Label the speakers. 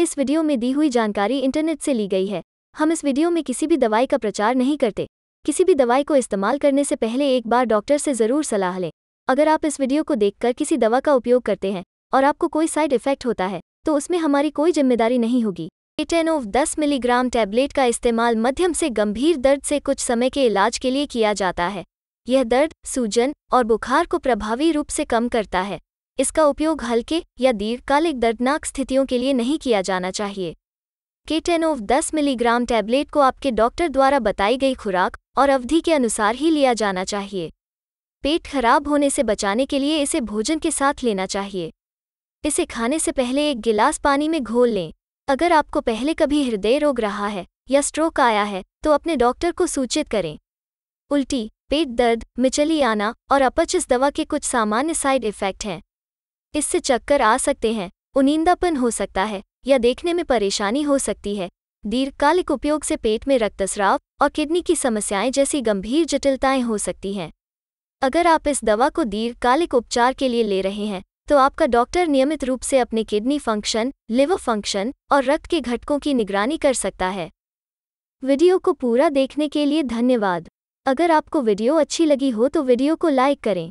Speaker 1: इस वीडियो में दी हुई जानकारी इंटरनेट से ली गई है हम इस वीडियो में किसी भी दवाई का प्रचार नहीं करते किसी भी दवाई को इस्तेमाल करने से पहले एक बार डॉक्टर से ज़रूर सलाह लें अगर आप इस वीडियो को देखकर किसी दवा का उपयोग करते हैं और आपको कोई साइड इफेक्ट होता है तो उसमें हमारी कोई जिम्मेदारी नहीं होगी एटेनोव 10 मिलीग्राम टैबलेट का इस्तेमाल मध्यम से गंभीर दर्द से कुछ समय के इलाज के लिए किया जाता है यह दर्द सूजन और बुखार को प्रभावी रूप से कम करता है इसका उपयोग हल्के या दीर्घकालिक दर्दनाक स्थितियों के लिए नहीं किया जाना चाहिए केटेनोव 10 मिलीग्राम टैबलेट को आपके डॉक्टर द्वारा बताई गई खुराक और अवधि के अनुसार ही लिया जाना चाहिए पेट खराब होने से बचाने के लिए इसे भोजन के साथ लेना चाहिए इसे खाने से पहले एक गिलास पानी में घोल लें अगर आपको पहले कभी हृदय रोग रहा है या स्ट्रोक आया है तो अपने डॉक्टर को सूचित करें उल्टी पेट दर्द मिचली आना और अपचिस दवा के कुछ सामान्य साइड इफेक्ट हैं इससे चक्कर आ सकते हैं उनिंदापन हो सकता है या देखने में परेशानी हो सकती है दीर्घकालिक उपयोग से पेट में रक्तस्राव और किडनी की समस्याएं जैसी गंभीर जटिलताएं हो सकती हैं अगर आप इस दवा को दीर्घकालिक उपचार के लिए ले रहे हैं तो आपका डॉक्टर नियमित रूप से अपने किडनी फंक्शन लिवर फंक्शन और रक्त के घटकों की निगरानी कर सकता है वीडियो को पूरा देखने के लिए धन्यवाद अगर आपको वीडियो अच्छी लगी हो तो वीडियो को लाइक करें